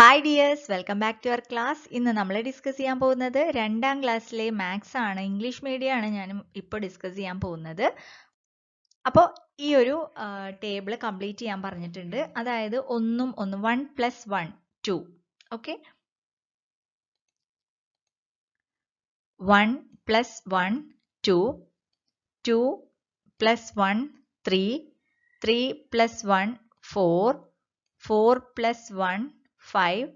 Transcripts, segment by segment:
hi dears welcome back to our class ഇന്ന് നമ്മൾ discuss ചെയ്യാൻ പോകുന്നത് രണ്ടാം ക്ലാസ്സിലെ മാത്സ് ആണ് ഇംഗ്ലീഷ് മീഡിയം ആണ് ഞാൻ ഇപ്പോൾ ഡിസ്കസ് ചെയ്യാൻ പോകുന്നത് അപ്പോൾ ഈ ഒരു ടേബിൾ കംപ്ലീറ്റ് ചെയ്യാൻ പറഞ്ഞിട്ടുണ്ട് അതായത് ഒന്നും ഒന്ന് one plus one two okay one plus one two two plus one three three plus one four four plus one five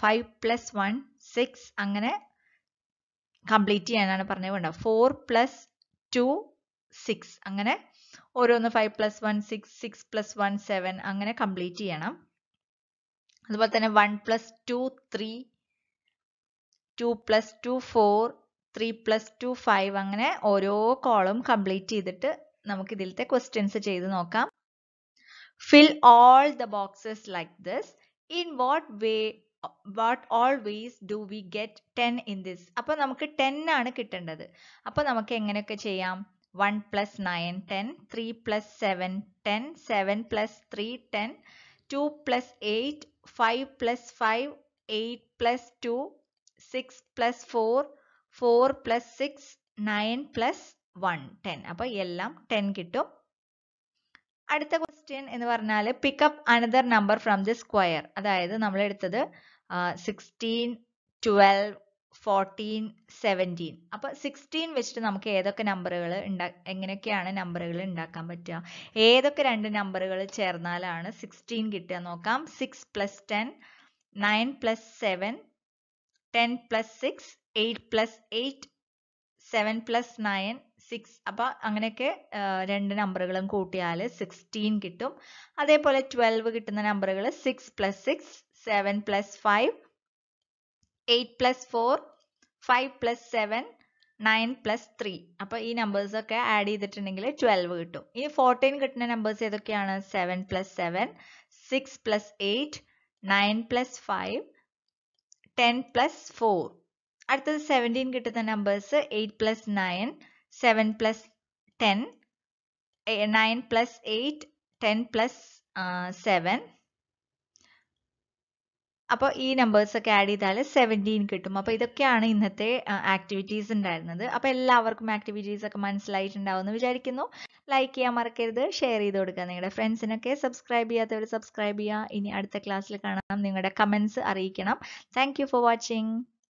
five plus one six അങ്ങനെ കംപ്ലീറ്റ് ചെയ്യാനാണ് പറഞ്ഞത് വേണ്ട ഫോർ പ്ലസ് ടു സിക്സ് അങ്ങനെ ഓരോന്ന് five plus one six six plus one seven അങ്ങനെ complete ചെയ്യണം അതുപോലെ തന്നെ one plus two three two plus two four three plus two five അങ്ങനെ ഓരോ കോളും കംപ്ലീറ്റ് ചെയ്തിട്ട് നമുക്ക് ഇതിലത്തെ ക്വസ്റ്റ്യൻസ് ചെയ്ത് നോക്കാം fill all the boxes like this in what way what always do we get ten in this അപ്പോൾ നമുക്ക് ടെൻ ആണ് കിട്ടേണ്ടത് അപ്പോൾ നമുക്ക് എങ്ങനെയൊക്കെ ചെയ്യാം one plus nine ten three plus seven ten seven plus three ten two plus eight five plus five eight plus two six plus four four plus six nine plus one ten അപ്പോൾ എല്ലാം ten കിട്ടും അടുത്ത question എന്ന് പറഞ്ഞാൽ pickup another number from the square അതായത് നമ്മൾ എടുത്തത് sixteen twelve fourteen seventeen അപ്പോൾ സിക്സ്റ്റീൻ വെച്ചിട്ട് നമുക്ക് ഏതൊക്കെ നമ്പറുകൾ ഉണ്ടാ എങ്ങനെയൊക്കെയാണ് നമ്പറുകൾ ഉണ്ടാക്കാൻ പറ്റുക ഏതൊക്കെ രണ്ട് നമ്പറുകൾ ചേർന്നാലാണ് സിക്സ്റ്റീൻ കിട്ടുക നോക്കാം six plus ten nine plus seven ten plus six eight plus eight seven plus nine six അപ്പോൾ അങ്ങനെയൊക്കെ രണ്ട് നമ്പറുകളും കൂട്ടിയാൽ സിക്സ്റ്റീൻ കിട്ടും അതേപോലെ ട്വൽവ് കിട്ടുന്ന നമ്പറുകൾ six plus six seven plus five eight plus four five plus seven nine plus three അപ്പോൾ ഈ നമ്പേഴ്സൊക്കെ ആഡ് ചെയ്തിട്ടുണ്ടെങ്കിൽ ട്വൽവ് കിട്ടും ഇനി ഫോർട്ടീൻ കിട്ടുന്ന നമ്പേഴ്സ് ഏതൊക്കെയാണ് seven plus seven six plus eight nine plus five ten plus four അടുത്തത് seventeen കിട്ടുന്ന numbers eight plus nine seven plus ten nine plus eight ten plus seven അപ്പോൾ ഈ നമ്പേഴ്സൊക്കെ ആഡ് ചെയ്താൽ സെവൻറ്റീൻ കിട്ടും അപ്പോൾ ഇതൊക്കെയാണ് ഇന്നത്തെ ആക്ടിവിറ്റീസ് ഉണ്ടായിരുന്നത് അപ്പോൾ എല്ലാവർക്കും ആക്ടിവിറ്റീസ് ഒക്കെ മനസ്സിലായിട്ടുണ്ടാവുമെന്ന് വിചാരിക്കുന്നു ലൈക്ക് ചെയ്യാൻ മറക്കരുത് ഷെയർ ചെയ്ത് കൊടുക്കുക നിങ്ങളുടെ ഫ്രണ്ട്സിനൊക്കെ സബ്സ്ക്രൈബ് ചെയ്യാത്തവർ സബ്സ്ക്രൈബ് ചെയ്യുക ഇനി അടുത്ത ക്ലാസ്സിൽ കാണാം നിങ്ങളുടെ കമൻസ് അറിയിക്കണം താങ്ക് ഫോർ വാച്ചിങ്